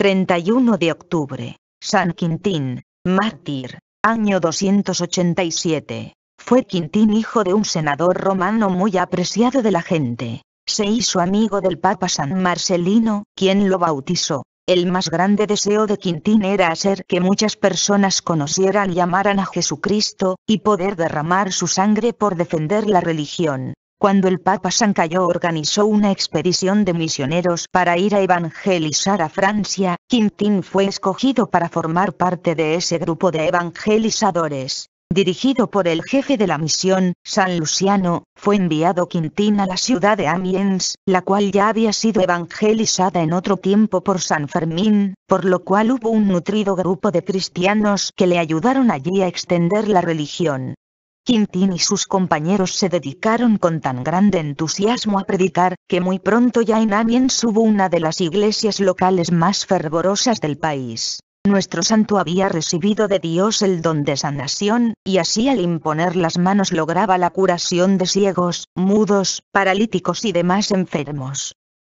31 de octubre, San Quintín, mártir, año 287. Fue Quintín hijo de un senador romano muy apreciado de la gente. Se hizo amigo del Papa San Marcelino, quien lo bautizó. El más grande deseo de Quintín era hacer que muchas personas conocieran y amaran a Jesucristo, y poder derramar su sangre por defender la religión cuando el Papa Sancayo organizó una expedición de misioneros para ir a evangelizar a Francia, Quintín fue escogido para formar parte de ese grupo de evangelizadores. Dirigido por el jefe de la misión, San Luciano, fue enviado Quintín a la ciudad de Amiens, la cual ya había sido evangelizada en otro tiempo por San Fermín, por lo cual hubo un nutrido grupo de cristianos que le ayudaron allí a extender la religión. Quintín y sus compañeros se dedicaron con tan grande entusiasmo a predicar, que muy pronto ya en Amiens hubo una de las iglesias locales más fervorosas del país. Nuestro santo había recibido de Dios el don de sanación, y así al imponer las manos lograba la curación de ciegos, mudos, paralíticos y demás enfermos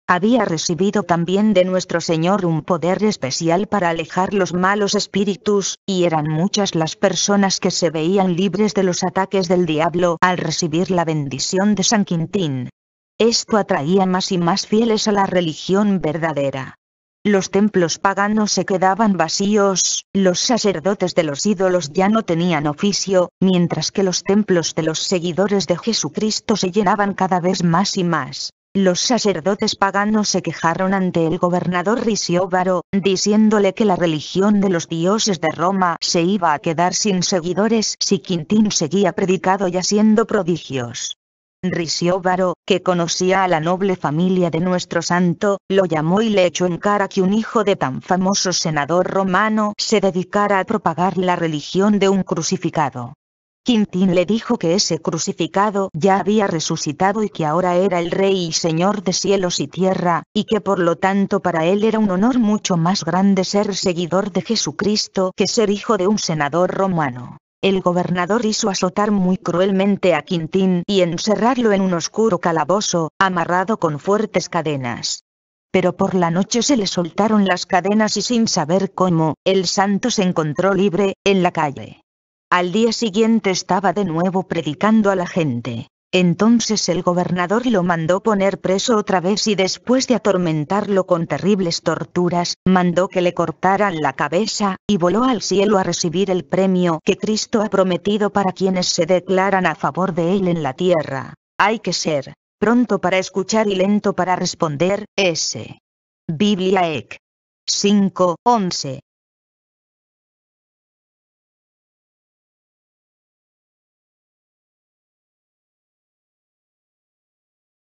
había recibido también de nuestro Señor un poder especial para alejar los malos espíritus, y eran muchas las personas que se veían libres de los ataques del diablo al recibir la bendición de San Quintín. Esto atraía más y más fieles a la religión verdadera. Los templos paganos se quedaban vacíos, los sacerdotes de los ídolos ya no tenían oficio, mientras que los templos de los seguidores de Jesucristo se llenaban cada vez más y más. Los sacerdotes paganos se quejaron ante el gobernador Risióvaro, diciéndole que la religión de los dioses de Roma se iba a quedar sin seguidores si Quintín seguía predicado y haciendo prodigios. Risióvaro, que conocía a la noble familia de nuestro santo, lo llamó y le echó en cara que un hijo de tan famoso senador romano se dedicara a propagar la religión de un crucificado. Quintín le dijo que ese crucificado ya había resucitado y que ahora era el rey y señor de cielos y tierra, y que por lo tanto para él era un honor mucho más grande ser seguidor de Jesucristo que ser hijo de un senador romano. El gobernador hizo azotar muy cruelmente a Quintín y encerrarlo en un oscuro calabozo, amarrado con fuertes cadenas pero por la noche se le soltaron las cadenas y sin saber cómo, el santo se encontró libre, en la calle. Al día siguiente estaba de nuevo predicando a la gente. Entonces el gobernador lo mandó poner preso otra vez y después de atormentarlo con terribles torturas, mandó que le cortaran la cabeza, y voló al cielo a recibir el premio que Cristo ha prometido para quienes se declaran a favor de él en la tierra. Hay que ser pronto para escuchar y lento para responder, S. Biblia Ec. 5:11